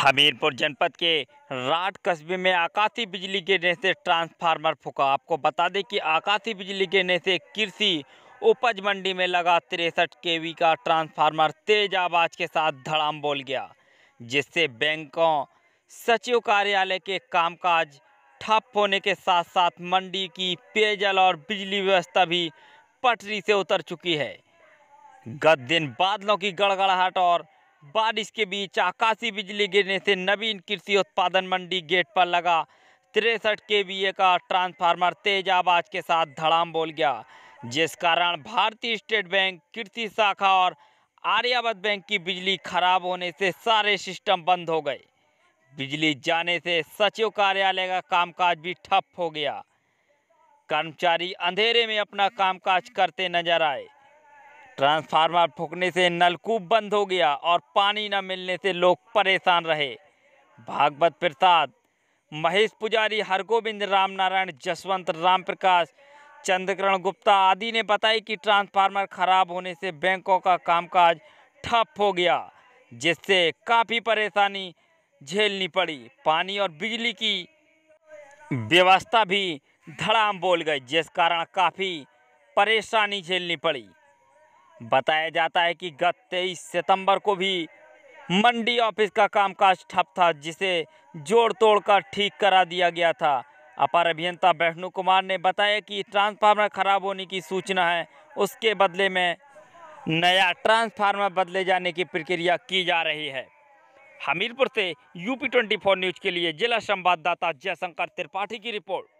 हमीरपुर जनपद के राट कस्बे में आकाशीय बिजली गिरने से ट्रांसफार्मर फूका आपको बता दें कि आकाशीय बिजली गिरने से कृषि उपज मंडी में लगा तिरसठ वी का ट्रांसफार्मर तेज आवाज के साथ धड़ाम बोल गया जिससे बैंकों सचिव कार्यालय के कामकाज ठप होने के साथ साथ मंडी की पेयजल और बिजली व्यवस्था भी पटरी से उतर चुकी है गत दिन बादलों की गड़गड़ाहट और बारिश के बीच आकाशीय बिजली गिरने से नवीन कृषि उत्पादन मंडी गेट पर लगा तिरसठ के वी का ट्रांसफार्मर तेज आवाज के साथ धड़ाम बोल गया जिस कारण भारतीय स्टेट बैंक कृषि शाखा और आर्यावत बैंक की बिजली खराब होने से सारे सिस्टम बंद हो गए बिजली जाने से सचिव कार्यालय का कामकाज भी ठप हो गया कर्मचारी अंधेरे में अपना कामकाज करते नजर आए ट्रांसफार्मर फूकने से नलकूप बंद हो गया और पानी न मिलने से लोग परेशान रहे भागवत प्रसाद महेश पुजारी हरगोविंद रामनारायण जसवंत राम प्रकाश चंद्रकरण गुप्ता आदि ने बताया कि ट्रांसफार्मर खराब होने से बैंकों का कामकाज ठप हो गया जिससे काफ़ी परेशानी झेलनी पड़ी पानी और बिजली की व्यवस्था भी धड़ाम बोल गई जिस कारण काफ़ी परेशानी झेलनी पड़ी बताया जाता है कि गत तेईस सितंबर को भी मंडी ऑफिस का कामकाज ठप था जिसे जोड़ तोड़ कर ठीक करा दिया गया था अपर अभियंता वैष्णु कुमार ने बताया कि ट्रांसफार्मर खराब होने की सूचना है उसके बदले में नया ट्रांसफार्मर बदले जाने की प्रक्रिया की जा रही है हमीरपुर से यूपी 24 न्यूज के लिए जिला संवाददाता जयशंकर त्रिपाठी की रिपोर्ट